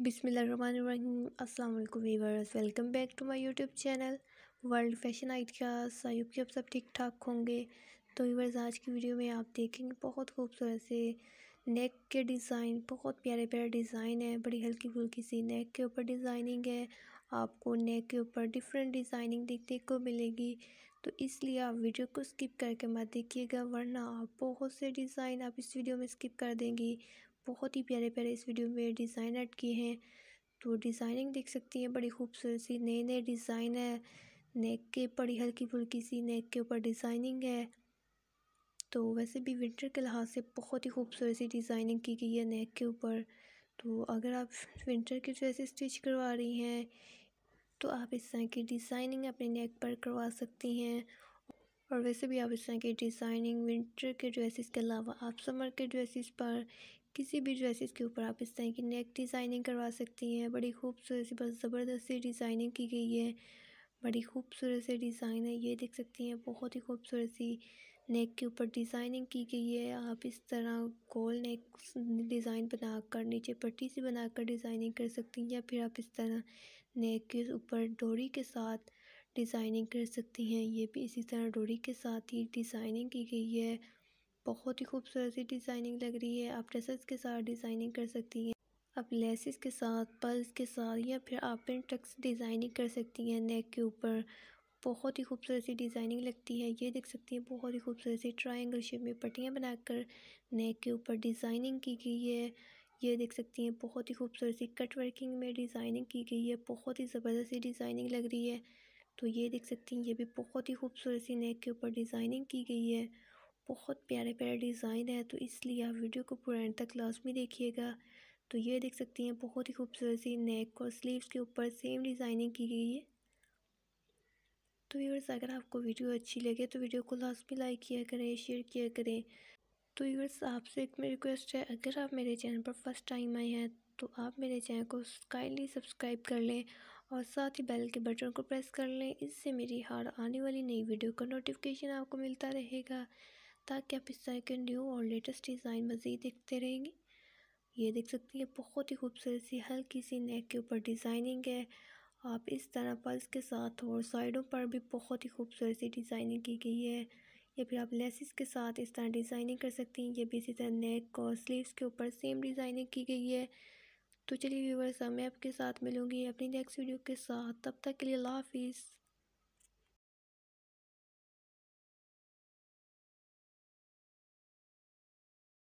अस्सलाम वालेकुम viewers welcome back to my YouTube channel world fashion आइट का होप की आप सब ठीक ठाक होंगे तो वीवर्स आज की वीडियो में आप देखेंगे बहुत खूबसूरत से नेक के डिज़ाइन बहुत प्यारे प्यारे डिज़ाइन है बड़ी हल्की फुल्की सी नेक के ऊपर डिज़ाइनिंग है आपको नेक के ऊपर डिफरेंट डिज़ाइनिंग देखने को मिलेगी तो इसलिए आप वीडियो को स्किप करके मत देखिएगा वरना आप बहुत से डिज़ाइन आप इस वीडियो में स्किप कर देंगी बहुत ही प्यारे प्यारे इस वीडियो में डिज़ाइन ऐड किए हैं तो डिज़ाइनिंग देख सकती हैं बड़ी खूबसूरत सी नए नए डिज़ाइन है नेक के बड़ी हल्की फुल्की सी नेक के ऊपर डिज़ाइनिंग है तो वैसे भी विंटर के लिहाज से बहुत ही खूबसूरत सी डिज़ाइनिंग की गई है नेक के ऊपर तो अगर आप विंटर की ड्रेस स्टिच करवा रही हैं तो आप इस तरह की डिज़ाइनिंग अपने नेक पर करवा सकती हैं और वैसे भी आप इस तरह की डिज़ाइनिंग विंटर के ड्रेसिस के अलावा आप समर के ड्रेसिस पर किसी भी ड्रेसेस के ऊपर आप इस तरह की नेक डिज़ाइनिंग करवा सकती हैं बड़ी खूबसूरत सी बस ज़बरदस्त सी डिज़ाइनिंग की गई है बड़ी खूबसूरत से डिज़ाइन है ये देख सकती हैं बहुत ही खूबसूरत सी नेक के ऊपर डिज़ाइनिंग की गई है आप इस तरह गोल नेक डिज़ाइन बनाकर नीचे पट्टी से बनाकर डिज़ाइनिंग कर सकती हैं या फिर आप इस तरह नेक के ऊपर डोरी के साथ डिज़ाइनिंग कर सकती हैं ये भी इसी तरह डोरी के साथ ही डिज़ाइनिंग की गई है बहुत ही खूबसूरत सी डिज़ाइनिंग लग रही है आप ड्रेसेस के साथ डिज़ाइनिंग कर सकती हैं आप लेसिस के साथ पल्स के साथ या फिर आप प्रिंट टक्स डिज़ाइनिंग कर सकती हैं नेक के ऊपर बहुत ही खूबसूरत सी डिज़ाइनिंग लगती है ये देख सकती हैं बहुत ही खूबसूरत सी ट्राइंगल शेप में पट्टियाँ बनाकर नेक के ऊपर डिज़ाइनिंग की गई है ये देख सकती हैं बहुत ही खूबसूरत सी कट वर्किंग में डिज़ाइनिंग की गई है बहुत ही ज़बरदस्त सी डिज़ाइनिंग लग रही है तो ये देख सकती हैं ये भी बहुत ही खूबसूरत सी नेक के ऊपर डिज़ाइनिंग की गई है बहुत प्यारे प्यारे डिज़ाइन है तो इसलिए आप वीडियो को पूरा एंड तक लाजमी देखिएगा तो ये देख सकती हैं बहुत ही खूबसूरत सी नेक और स्लीव्स के ऊपर सेम डिज़ाइनिंग की गई है तो व्यूअर्स अगर आपको वीडियो अच्छी लगे तो वीडियो को लाजमी लाइक किया करें शेयर किया करें तो व्यूअर्स आपसे एक मेरी रिक्वेस्ट है अगर आप मेरे चैनल पर फर्स्ट टाइम आए हैं तो आप मेरे चैनल को काइंडली सब्सक्राइब कर लें और साथ ही बेल के बटन को प्रेस कर लें इससे मेरी हर आने वाली नई वीडियो का नोटिफिकेशन आपको मिलता रहेगा ताकि आप इस के न्यू और लेटेस्ट डिज़ाइन मज़ीद देखते रहेंगे ये देख सकती हैं बहुत ही खूबसूरत सी हल्की सी नेक के ऊपर डिज़ाइनिंग है आप इस तरह पल्स के साथ और साइडों पर भी बहुत ही खूबसूरत सी डिज़ाइनिंग की गई है या फिर आप लेसिस के साथ इस तरह डिज़ाइनिंग कर सकती हैं ये भी इसी तरह नेक और स्लीव्स के ऊपर सेम डिज़ाइनिंग की गई है तो चलिए व्यूवर्स मैं आपके साथ मिलूँगी अपनी नेक्स्ट वीडियो के साथ तब तक के लिए अल्लाह हाफिज़